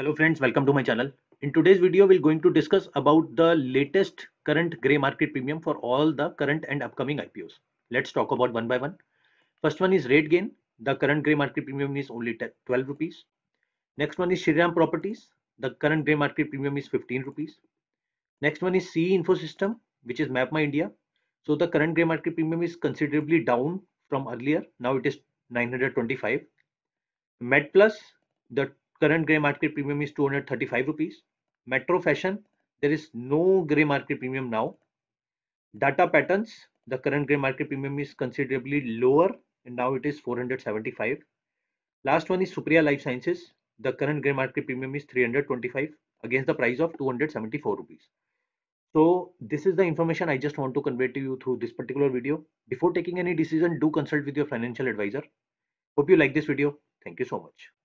hello friends welcome to my channel in today's video we're going to discuss about the latest current gray market premium for all the current and upcoming ipos let's talk about one by one first one is rate gain the current gray market premium is only 12 rupees next one is shriram properties the current gray market premium is 15 rupees next one is ce info system which is mapmy india so the current gray market premium is considerably down from earlier now it is 925 met plus the current gray market premium is 235 rupees metro fashion there is no gray market premium now data patterns the current gray market premium is considerably lower and now it is 475 last one is supriya life sciences the current gray market premium is 325 against the price of 274 rupees so this is the information i just want to convey to you through this particular video before taking any decision do consult with your financial advisor hope you like this video thank you so much